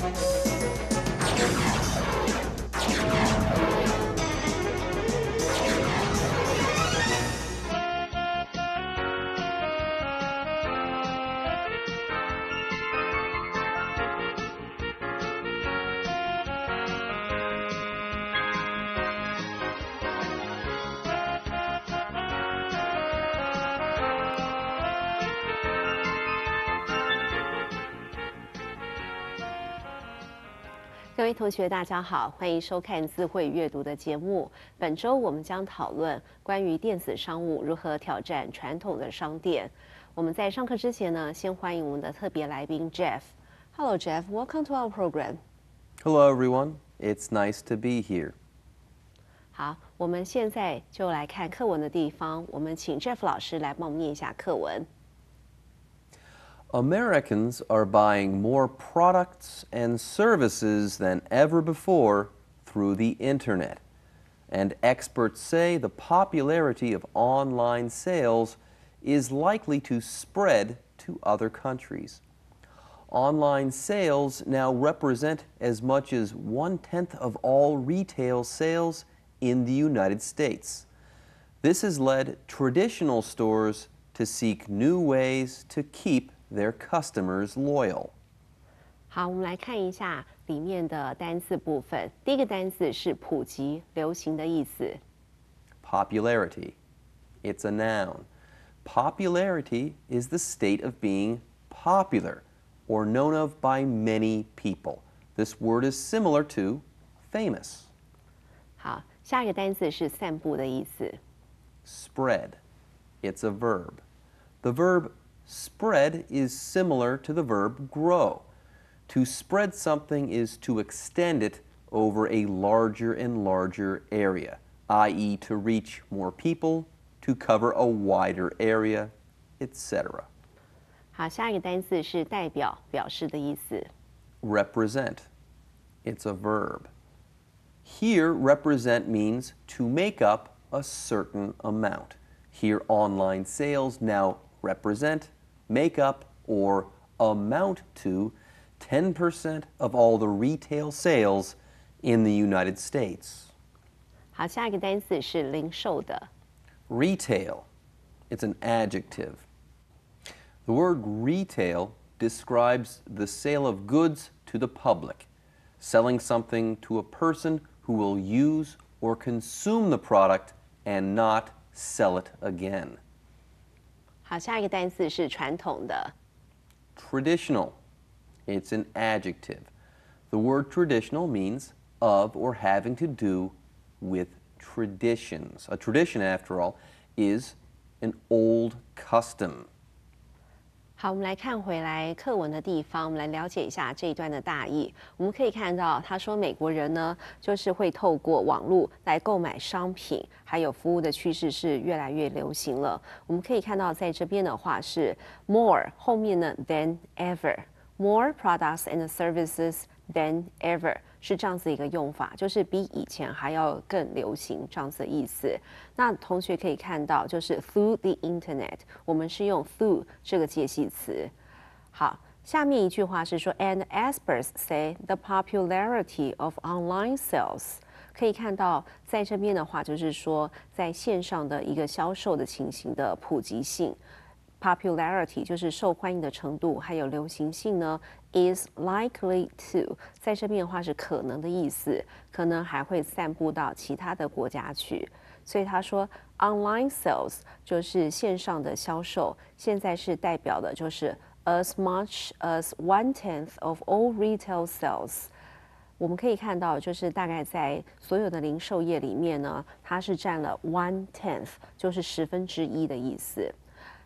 Thank you. 同学大家好，欢迎收看智慧阅读的节目。本周我们将讨论关于电子商务如何挑战传统的商店。我们在上课之前呢，先欢迎我们的特别来宾 Jeff。Hello Jeff，welcome to our program。Hello everyone，it's nice to be here。好，我们现在就来看课文的地方。我们请 Jeff 老师来帮我们念一下课文。Americans are buying more products and services than ever before through the internet. And experts say the popularity of online sales is likely to spread to other countries. Online sales now represent as much as one-tenth of all retail sales in the United States. This has led traditional stores to seek new ways to keep their customers loyal. 好，我们来看一下里面的单词部分。第一个单词是普及、流行的意思。Popularity, it's a noun. Popularity is the state of being popular or known of by many people. This word is similar to famous. 好，下一个单词是散布的意思。Spread, it's a verb. The verb Spread is similar to the verb grow. To spread something is to extend it over a larger and larger area, i.e., to reach more people, to cover a wider area, etc. 好，下一个单词是代表、表示的意思。Represent. It's a verb. Here, represent means to make up a certain amount. Here, online sales now represent make up or amount to 10% of all the retail sales in the United States. Retail. It's an adjective. The word retail describes the sale of goods to the public, selling something to a person who will use or consume the product and not sell it again. 好，下一个单词是传统的。Traditional. It's an adjective. The word traditional means of or having to do with traditions. A tradition, after all, is an old custom. 好，我们来看回来课文的地方，我们来了解一下这一段的大意。我们可以看到，他说美国人呢，就是会透过网络来购买商品，还有服务的趋势是越来越流行了。我们可以看到，在这边的话是 more 后面呢 than ever more products and services。Than ever 是这样子一个用法，就是比以前还要更流行这样子的意思。那同学可以看到，就是 through the internet，我们是用 through 这个介系词。好，下面一句话是说，and experts say the popularity of online sales，可以看到在这边的话就是说，在线上的一个销售的情形的普及性。Popularity 就是受欢迎的程度，还有流行性呢。Is likely to 在这边的话是可能的意思，可能还会散布到其他的国家去。所以他说，online sales 就是线上的销售，现在是代表的就是 as much as one tenth of all retail sales。我们可以看到，就是大概在所有的零售业里面呢，它是占了 one tenth，就是十分之一的意思。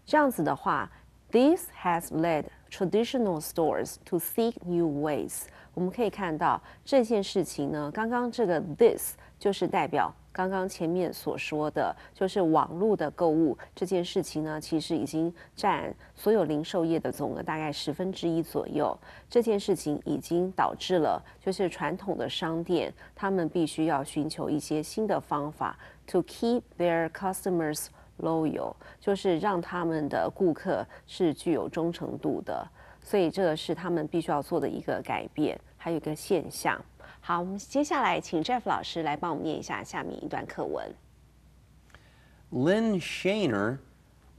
这样子的话，this has led traditional stores to seek new ways。我们可以看到这件事情呢，刚刚这个 this 就是代表。刚刚前面所说的，就是网络的购物这件事情呢，其实已经占所有零售业的总额大概十分之一左右。这件事情已经导致了，就是传统的商店，他们必须要寻求一些新的方法，to keep their customers。low 油，就是让他们的顾客是具有忠诚度的，所以这是他们必须要做的一个改变，还有一个现象。好，我们接下来请 Jeff 老师来帮我们念一下下面一段课文。Lynn Shaner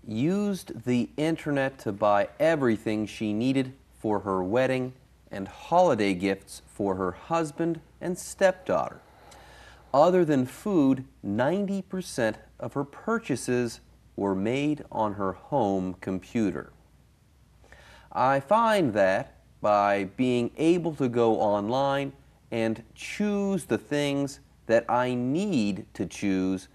used the internet to buy everything she needed for her wedding and holiday gifts for her husband and stepdaughter. Other than food, 90% of her purchases were made on her home computer. I find that by being able to go online and choose the things that I need to choose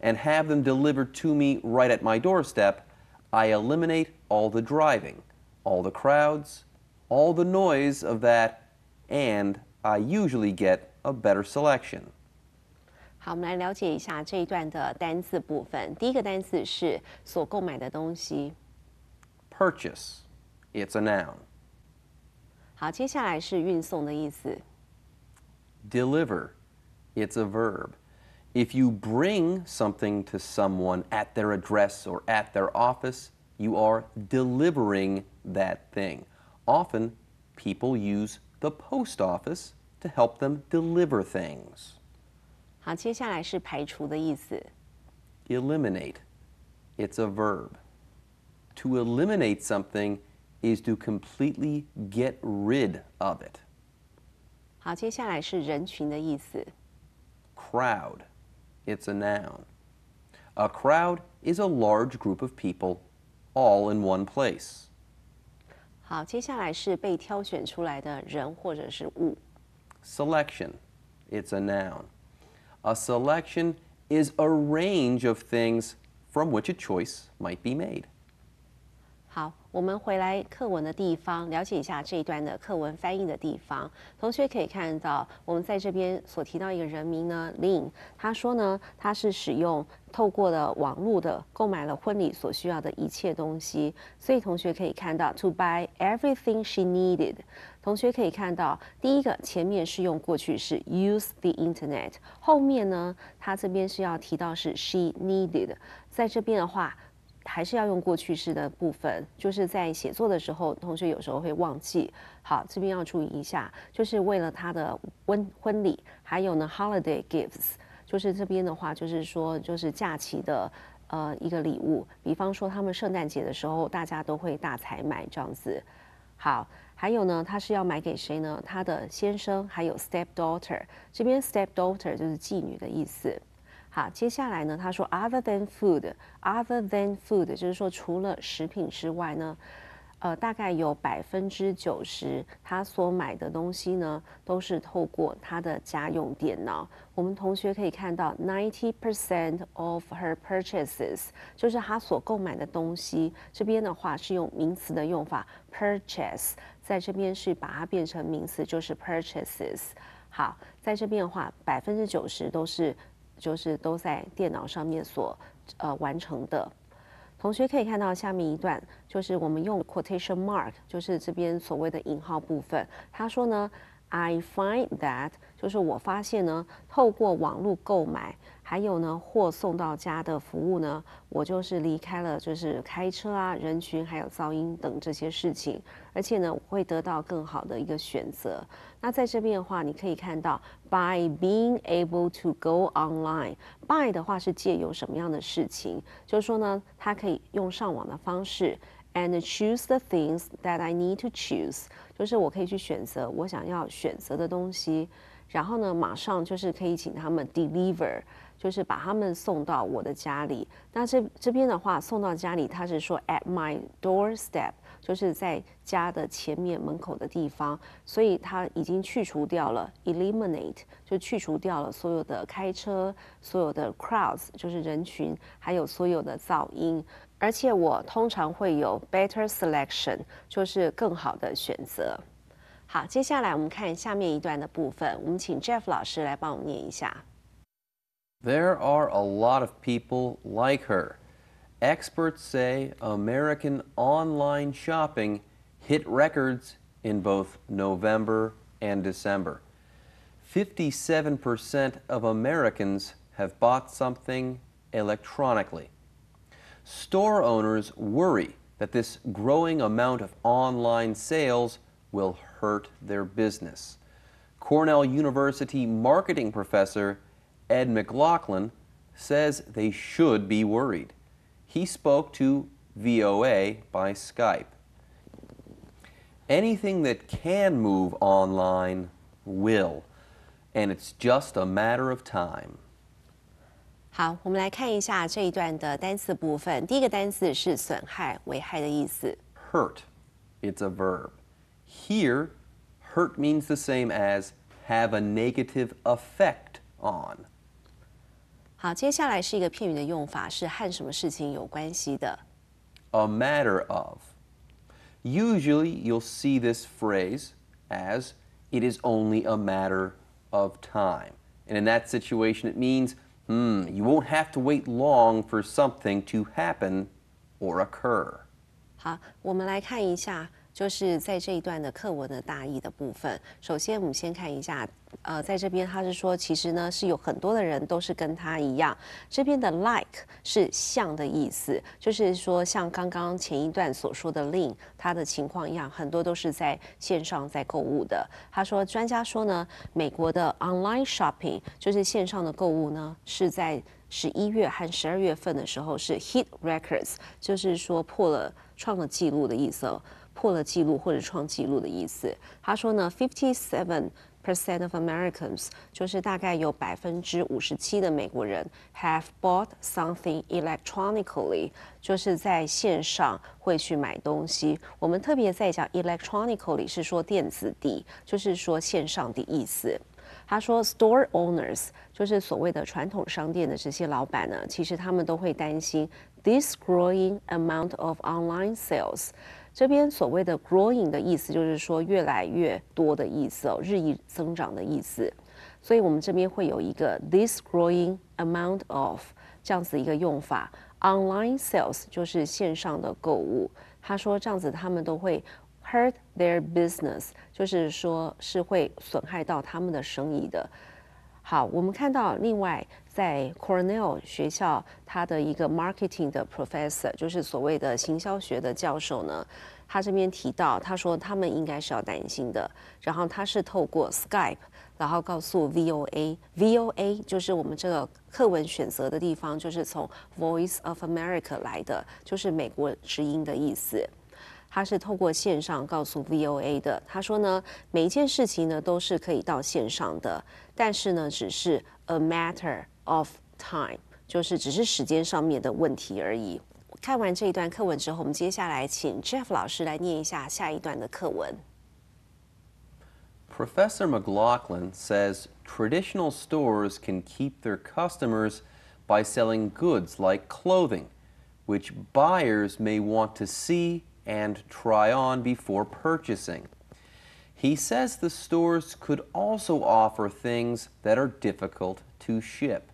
and have them delivered to me right at my doorstep, I eliminate all the driving, all the crowds, all the noise of that, and I usually get a better selection. It's a noun. 好，接下来是运送的意思。Deliver. It's a verb. If you bring something to someone at their address or at their office, you are delivering that thing. Often, people use the post office to help them deliver things. 好，接下来是排除的意思。Eliminate, it's a verb. To eliminate something is to completely get rid of it. 好，接下来是人群的意思。Crowd, it's a noun. A crowd is a large group of people, all in one place. 好，接下来是被挑选出来的人或者是物。Selection, it's a noun. A selection is a range of things from which a choice might be made. 好，我们回来课文的地方，了解一下这一段的课文翻译的地方。同学可以看到，我们在这边所提到一个人名呢，Lin，他说呢，他是使用透过了网络的购买了婚礼所需要的一切东西，所以同学可以看到，to buy everything she needed。同学可以看到，第一个前面是用过去式 use the internet，后面呢，他这边是要提到是 she needed，在这边的话，还是要用过去式的部分，就是在写作的时候，同学有时候会忘记，好，这边要注意一下，就是为了他的婚婚礼，还有呢 holiday gifts，就是这边的话就是说就是假期的呃一个礼物，比方说他们圣诞节的时候，大家都会大采买这样子，好。还有呢，他是要买给谁呢？他的先生还有 step daughter。这边 step daughter 就是妓女的意思。好，接下来呢，他说 other than food，other than food 就是说除了食品之外呢。呃，大概有百分之九十，他所买的东西呢，都是透过他的家用电脑。我们同学可以看到，ninety percent of her purchases，就是他所购买的东西。这边的话是用名词的用法，purchase，在这边是把它变成名词，就是 purchases。好，在这边的话，百分之九十都是，就是都在电脑上面所呃完成的。同学可以看到下面一段，就是我们用 quotation mark，就是这边所谓的引号部分。他说呢，I find that，就是我发现呢，透过网络购买。还有呢，货送到家的服务呢，我就是离开了，就是开车啊，人群还有噪音等这些事情，而且呢，我会得到更好的一个选择。那在这边的话，你可以看到，by being able to go online，by 的话是借由什么样的事情，就是说呢，他可以用上网的方式，and choose the things that I need to choose，就是我可以去选择我想要选择的东西，然后呢，马上就是可以请他们 deliver。就是把他们送到我的家里。那这这边的话，送到家里，他是说 at my doorstep，就是在家的前面门口的地方。所以他已经去除掉了 eliminate，就去除掉了所有的开车、所有的 crowds，就是人群，还有所有的噪音。而且我通常会有 better selection，就是更好的选择。好，接下来我们看下面一段的部分，我们请 Jeff 老师来帮我们念一下。There are a lot of people like her. Experts say American online shopping hit records in both November and December. 57% of Americans have bought something electronically. Store owners worry that this growing amount of online sales will hurt their business. Cornell University marketing professor Ed McLaughlin, says they should be worried. He spoke to VOA by Skype. Anything that can move online will, and it's just a matter of time. 好，我们来看一下这一段的单词部分。第一个单词是损害、危害的意思。Hurt, it's a verb. Here, hurt means the same as have a negative effect on. 好，接下来是一个片语的用法，是和什么事情有关系的。A matter of. Usually, you'll see this phrase as "It is only a matter of time," and in that situation, it means, "Hmm, you won't have to wait long for something to happen or occur." 好，我们来看一下就是在这一段的课文的大意的部分，首先我们先看一下，呃，在这边他是说，其实呢是有很多的人都是跟他一样。这边的 like 是像的意思，就是说像刚刚前一段所说的 link，他的情况一样，很多都是在线上在购物的。他说，专家说呢，美国的 online shopping 就是线上的购物呢，是在十一月和十二月份的时候是 hit records，就是说破了创了记录的意思哦。破了记录或者创记录的意思。他说呢，fifty-seven percent of Americans 就是大概有百分之五十七的美国人 have bought something electronically，就是在线上会去买东西。我们特别在讲 electronically 是说电子的，就是说线上的意思。他说，store owners 就是所谓的传统商店的这些老板呢，其实他们都会担心 this growing amount of online sales。这边所谓的 growing 的意思就是说越来越多的意思，哦，日益增长的意思，所以我们这边会有一个 this growing amount of 这样子一个用法。Online sales 就是线上的购物。他说这样子他们都会 hurt their business，就是说是会损害到他们的生意的。好，我们看到另外。在 Cornell 学校，他的一个 marketing 的 professor，就是所谓的行销学的教授呢，他这边提到，他说他们应该是要担心的。然后他是透过 Skype，然后告诉 VOA，VOA 就是我们这个课文选择的地方，就是从 Voice of America 来的，就是美国之音的意思。他是透过线上告诉 VOA 的，他说呢，每一件事情呢都是可以到线上的，但是呢只是 a matter。of time，就是只是时间上面的问题而已。看完这一段课文之后，我们接下来请 Jeff 老师来念一下下一段的课文。Professor McLaughlin says traditional stores can keep their customers by selling goods like clothing, which buyers may want to see and try on before purchasing. He says the stores could also offer things that are difficult to ship.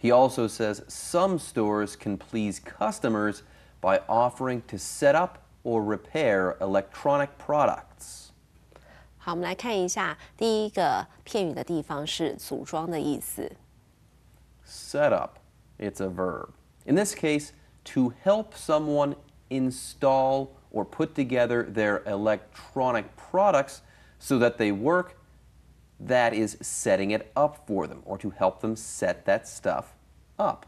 He also says some stores can please customers by offering to set up or repair electronic products. 好，我们来看一下第一个片语的地方是组装的意思。Set up, it's a verb. In this case, to help someone install or put together their electronic products so that they work that is setting it up for them or to help them set that stuff up.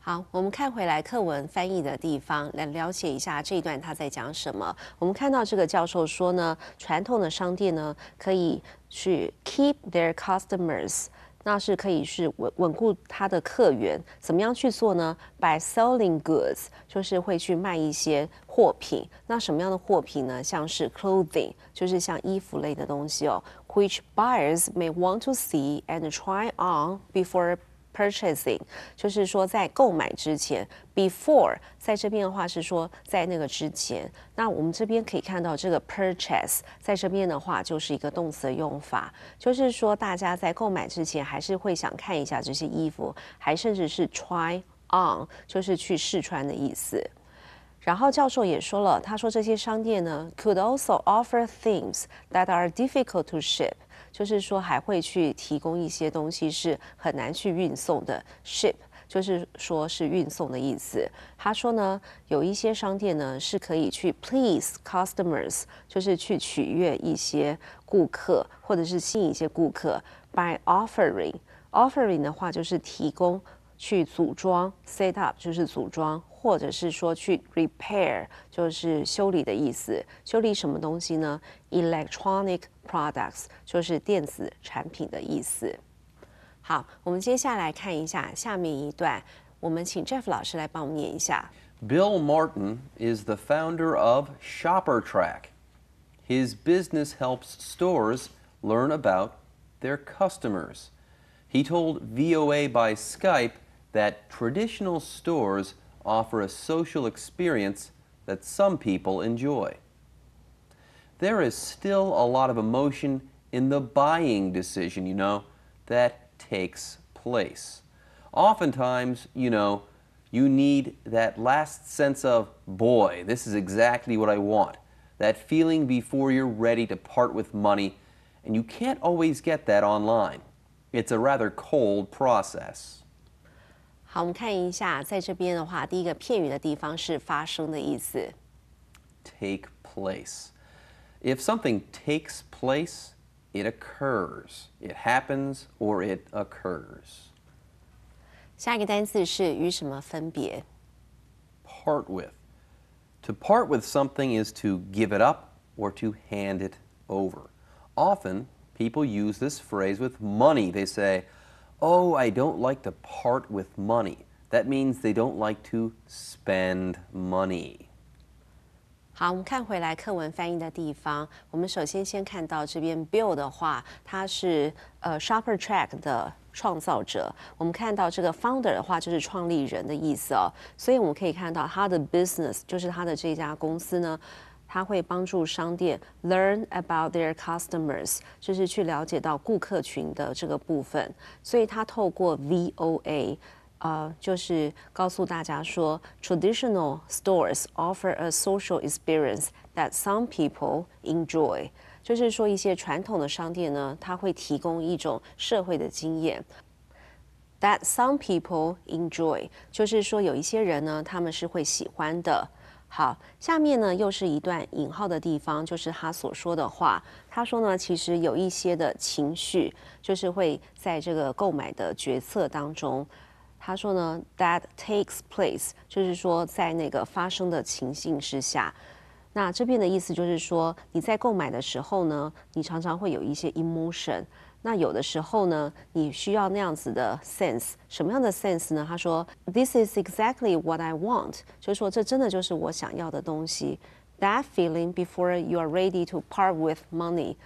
好，我们看回来课文翻译的地方，来了解一下这一段他在讲什么。我们看到这个教授说呢，传统的商店呢可以去 keep their customers，那是可以是稳稳固他的客源。怎么样去做呢？By selling goods，就是会去卖一些货品。那什么样的货品呢？像是 clothing，就是像衣服类的东西哦。Which buyers may want to see and try on before purchasing，就是说在购买之前，before 在这边的话是说在那个之前。那我们这边可以看到这个 purchase 在这边的话就是一个动词的用法，就是说大家在购买之前还是会想看一下这些衣服，还甚至是 try on 就是去试穿的意思。然后教授也说了，他说这些商店呢，could also offer things that are difficult to ship，就是说还会去提供一些东西是很难去运送的。ship 就是说是运送的意思。他说呢，有一些商店呢是可以去 please customers，就是去取悦一些顾客，或者是吸引一些顾客。by offering offering 的话就是提供去组装 set up 就是组装。或者是说去 repair，就是修理的意思。修理什么东西呢？Electronic products 就是电子产品的意思。好，我们接下来看一下下面一段，我们请 Jeff 老师来帮我们念一下。Bill Martin is the founder of Shopper Track. His business helps stores learn about their customers. He told VOA by Skype that traditional stores offer a social experience that some people enjoy. There is still a lot of emotion in the buying decision, you know, that takes place. Oftentimes, you know, you need that last sense of, boy, this is exactly what I want. That feeling before you're ready to part with money, and you can't always get that online. It's a rather cold process. 好，我们看一下，在这边的话，第一个片语的地方是发生的意思。Take place. If something takes place, it occurs. It happens or it occurs. 下一个单词是与什么分别？Part with. To part with something is to give it up or to hand it over. Often, people use this phrase with money. They say, oh, I don't like to part with money. That means they don't like to spend money. 好，我们看回来课文翻译的地方。我们首先先看到这边 Bill 的话，他是呃 Sharper Track 的创造者。我们看到这个 founder 的话，就是创立人的意思哦。所以我们可以看到他的 business，就是他的这家公司呢，它会帮助商店 learn about their customers，就是去了解到顾客群的这个部分。所以它透过 VOA，呃，就是告诉大家说，traditional stores offer a social experience that some people enjoy。就是说，一些传统的商店呢，它会提供一种社会的经验。That some people enjoy，就是说有一些人呢，他们是会喜欢的。好，下面呢又是一段引号的地方，就是他所说的话。他说呢，其实有一些的情绪，就是会在这个购买的决策当中。他说呢，that takes place，就是说在那个发生的情形之下，那这边的意思就是说，你在购买的时候呢，你常常会有一些 emotion。那有的时候呢，你需要那样子的 sense，什么样的 sense 呢？他说，This is exactly what I want，就是说这真的就是我想要的东西。That feeling before you are ready to part with money，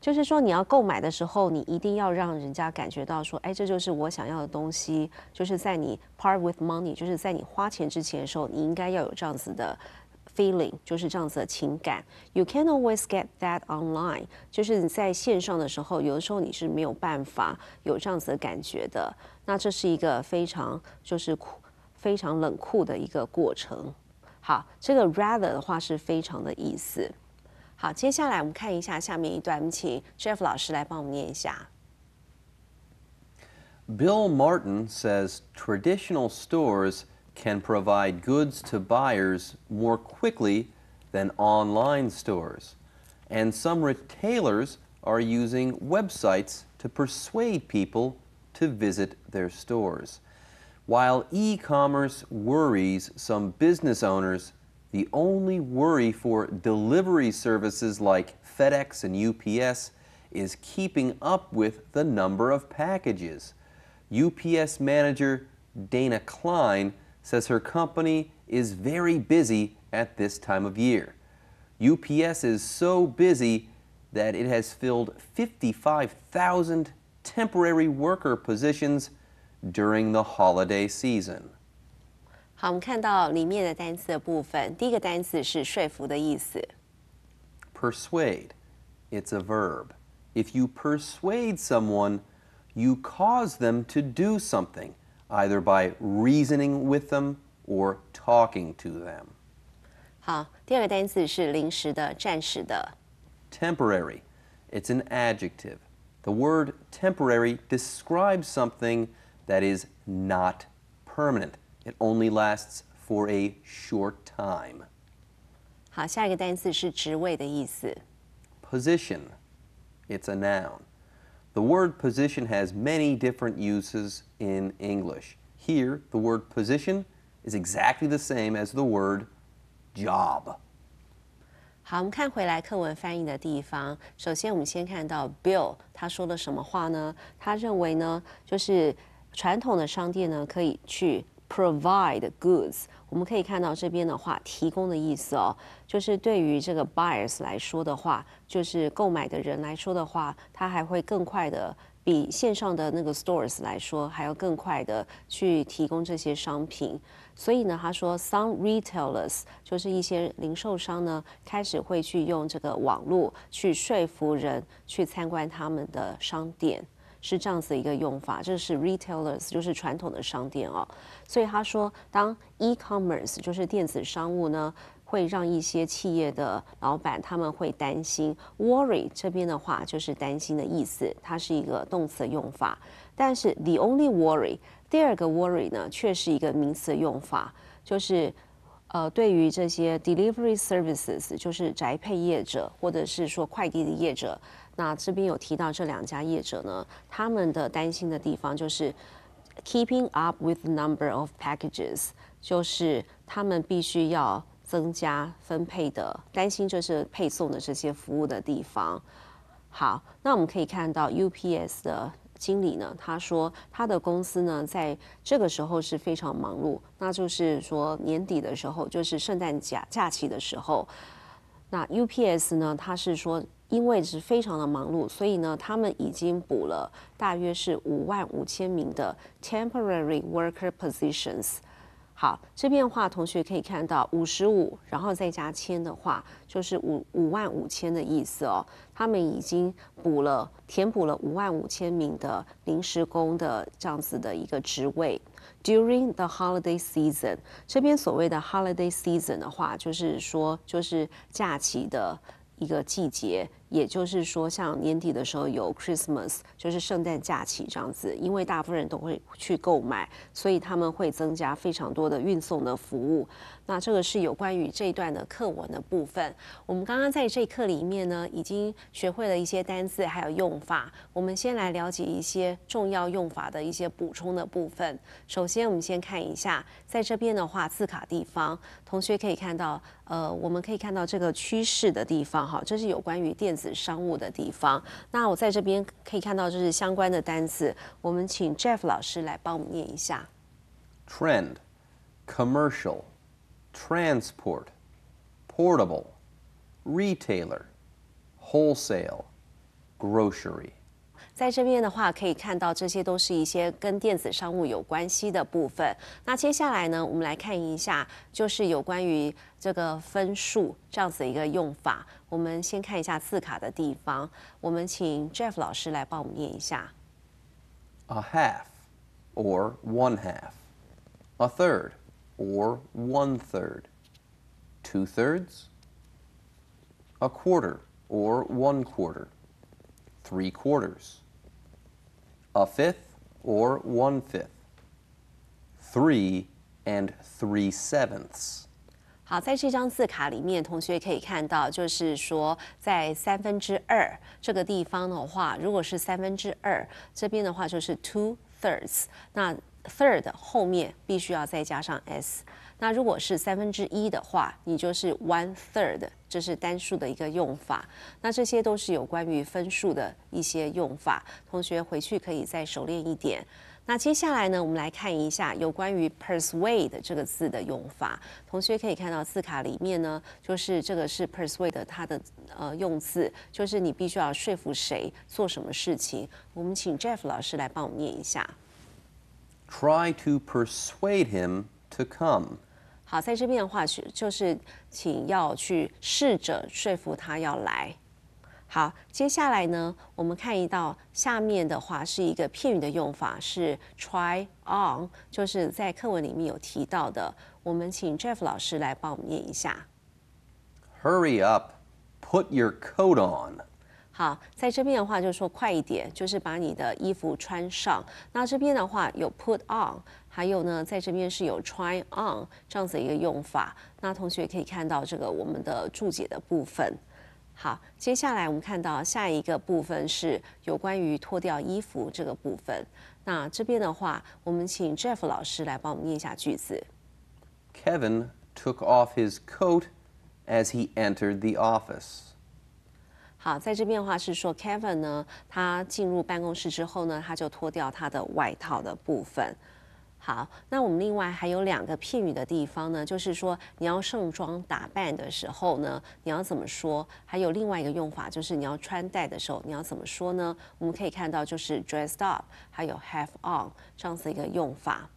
就是说你要购买的时候，你一定要让人家感觉到说，哎，这就是我想要的东西。就是在你 part with money，就是在你花钱之前的时候，你应该要有这样子的。feeling，就是这样子的情感。You can't always get that online，就是你在线上的时候，有的时候你是没有办法有这样子的感觉的。那这是一个非常就是非常冷酷的一个过程。好，这个 rather 的话是非常的意思。好，接下来我们看一下下面一段，我们请 Jeff 老师来帮我们念一下。Bill Martin says traditional stores can provide goods to buyers more quickly than online stores. And some retailers are using websites to persuade people to visit their stores. While e-commerce worries some business owners, the only worry for delivery services like FedEx and UPS is keeping up with the number of packages. UPS manager Dana Klein says her company is very busy at this time of year. UPS is so busy that it has filled 55,000 temporary worker positions during the holiday season. 好，我们看到里面的单词的部分。第一个单词是说服的意思。Persuade, it's a verb. If you persuade someone, you cause them to do something either by reasoning with them or talking to them. Temporary. It's an adjective. The word temporary describes something that is not permanent. It only lasts for a short time. Position. It's a noun. The word position has many different uses in English. Here, the word position is exactly the same as the word job. 好，我们看回来课文翻译的地方。首先，我们先看到 Bill 他说了什么话呢？他认为呢，就是传统的商店呢可以去 Provide goods，我们可以看到这边的话，提供的意思哦，就是对于这个 buyers 来说的话，就是购买的人来说的话，他还会更快的，比线上的那个 stores 来说还要更快的去提供这些商品。所以呢，他说，some retailers 就是一些零售商呢，开始会去用这个网络去说服人去参观他们的商店。是这样子一个用法，这是 retailers 就是传统的商店哦。所以他说，当 e-commerce 就是电子商务呢，会让一些企业的老板他们会担心 worry 这边的话就是担心的意思，它是一个动词的用法。但是 the only worry 第二个 worry 呢却是一个名词的用法，就是呃对于这些 delivery services 就是宅配业者或者是说快递的业者。那这边有提到这两家业者呢，他们的担心的地方就是 keeping up with the number of packages，就是他们必须要增加分配的担心，就是配送的这些服务的地方。好，那我们可以看到 UPS 的经理呢，他说他的公司呢，在这个时候是非常忙碌，那就是说年底的时候，就是圣诞假假期的时候。那 UPS 呢，他是说。因为是非常的忙碌，所以呢，他们已经补了大约是五万五千名的 temporary worker positions。好，这边的话，同学可以看到五十五，然后再加千的话，就是五五万五千的意思哦。他们已经补了、填补了五万五千名的临时工的这样子的一个职位。During the holiday season，这边所谓的 holiday season 的话，就是说就是假期的。一个季节。也就是说，像年底的时候有 Christmas，就是圣诞假期这样子，因为大部分人都会去购买，所以他们会增加非常多的运送的服务。那这个是有关于这一段的课文的部分。我们刚刚在这一课里面呢，已经学会了一些单字还有用法。我们先来了解一些重要用法的一些补充的部分。首先，我们先看一下在这边的话，字卡地方，同学可以看到，呃，我们可以看到这个趋势的地方哈，这是有关于电。子商务的地方，那我在这边可以看到，就是相关的单词。我们请 Jeff 老师来帮我们念一下：trend, commercial, transport, portable, retailer, wholesale, grocery。在这边的话，可以看到这些都是一些跟电子商务有关系的部分。那接下来呢，我们来看一下，就是有关于这个分数这样子一个用法。我们先看一下字卡的地方，我们请 Jeff 老师来帮我们念一下：a half or one half，a third or one third，two thirds，a quarter or one quarter，three quarters。a fifth, or one fifth. Three and three sevenths. 好，在这张字卡里面，同学可以看到，就是说在三分之二这个地方的话，如果是三分之二这边的话，就是 two thirds。那 third 后面必须要再加上 s。那如果是三分之一的话，你就是 one third，这是单数的一个用法。那这些都是有关于分数的一些用法，同学回去可以再熟练一点。那接下来呢，我们来看一下有关于 persuade 这个字的用法。同学可以看到字卡里面呢，就是这个是 persuade 它的呃用字，就是你必须要说服谁做什么事情。我们请 Jeff 老师来帮我们念一下。Try to persuade him to come. 好，在这边的话是就是，请要去试着说服他要来。好，接下来呢，我们看一道，下面的话是一个片语的用法是 try on，就是在课文里面有提到的。我们请 Jeff 老师来帮我们念一下。Hurry up, put your coat on。好，在这边的话就是说快一点，就是把你的衣服穿上。那这边的话有 put on。还有呢，在这边是有 try on 这样子一个用法。那同学可以看到这个我们的注解的部分。好，接下来我们看到下一个部分是有关于脱掉衣服这个部分。那这边的话，我们请 Jeff 老师来帮我们念一下句子：Kevin took off his coat as he entered the office。好，在这边的话是说 Kevin 呢，他进入办公室之后呢，他就脱掉他的外套的部分。好，那我们另外还有两个片语的地方呢，就是说你要盛装打扮的时候呢，你要怎么说？还有另外一个用法就是你要穿戴的时候，你要怎么说呢？我们可以看到就是 dressed up，还有 have on 这样子一个用法。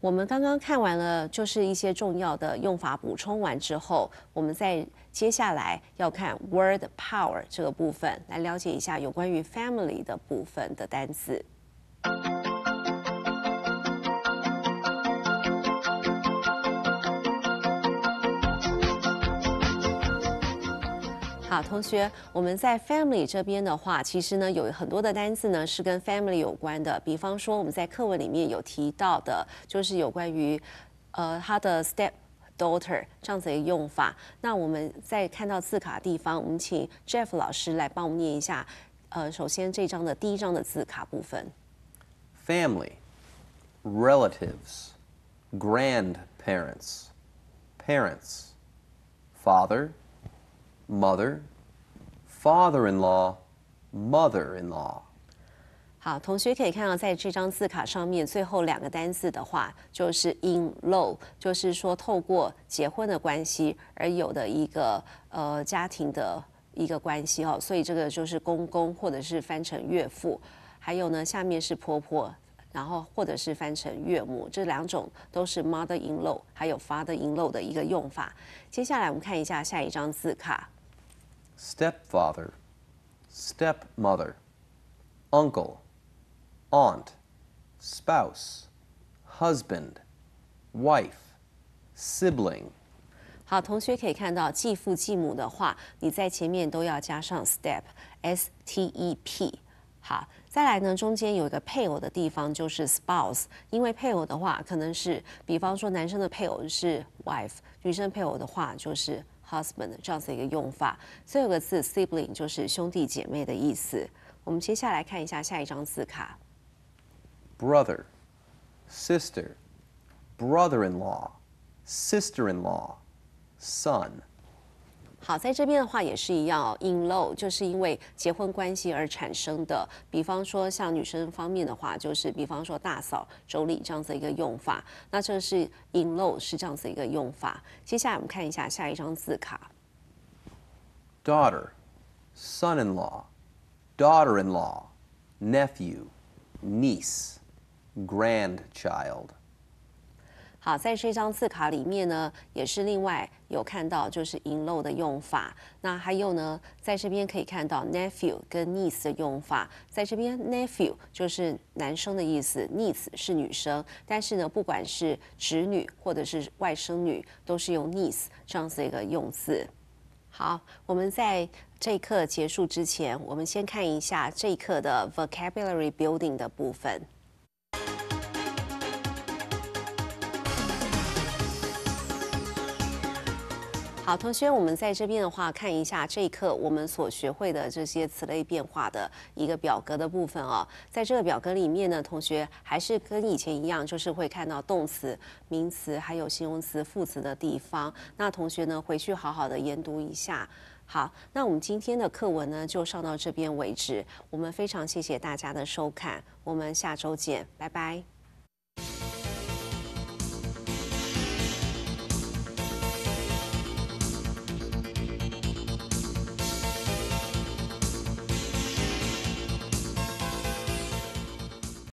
我们刚刚看完了就是一些重要的用法补充完之后，我们再接下来要看 word power 这个部分，来了解一下有关于 family 的部分的单词。同学，我们在 family 这边的话，其实呢有很多的单词呢是跟 family 有关的。比方说，我们在课文里面有提到的，就是有关于呃他的 step daughter 这样子一个用法。那我们在看到字卡地方，我们请 Jeff 老师来帮我们念一下。呃，首先这张的第一张的字卡部分：family、relatives、grandparents、parents、father。Mother, father-in-law, mother-in-law。好，同学可以看到，在这张字卡上面最后两个单字的话，就是 in-law，就是说透过结婚的关系而有的一个呃家庭的一个关系哦。所以这个就是公公，或者是翻成岳父；还有呢，下面是婆婆，然后或者是翻成岳母，这两种都是 mother-in-law，还有 father-in-law 的一个用法。接下来我们看一下下一张字卡。stepfather, stepmother, uncle, aunt, spouse, husband, wife, sibling. 好，同学可以看到继父继母的话，你在前面都要加上 step，s t e p。好，再来呢，中间有一个配偶的地方就是 spouse，因为配偶的话可能是，比方说男生的配偶是 wife，女生配偶的话就是 Husband，这样子一个用法。最后一个字，Sibling，就是兄弟姐妹的意思。我们接下来看一下下一张字卡。Brother，Sister，Brother-in-law，Sister-in-law，Son。好，在这边的话也是一样，in-law，就是因为结婚关系而产生的。比方说，像女生方面的话，就是比方说大嫂、妯娌这样子一个用法。那这是 in-law 是这样子一个用法。接下来我们看一下下一张字卡：daughter、son-in-law、daughter-in-law、nephew、niece、grandchild。好，在这张字卡里面呢，也是另外有看到就是 “in-law” 的用法。那还有呢，在这边可以看到 “nephew” 跟 “niece” 的用法。在这边，“nephew” 就是男生的意思，“niece” 是女生。但是呢，不管是侄女或者是外甥女，都是用 “niece” 这样子一个用字。好，我们在这一课结束之前，我们先看一下这一课的 vocabulary building 的部分。好，同学，我们在这边的话，看一下这一课我们所学会的这些词类变化的一个表格的部分哦。在这个表格里面呢，同学还是跟以前一样，就是会看到动词、名词还有形容词、副词的地方。那同学呢，回去好好的研读一下。好，那我们今天的课文呢，就上到这边为止。我们非常谢谢大家的收看，我们下周见，拜拜。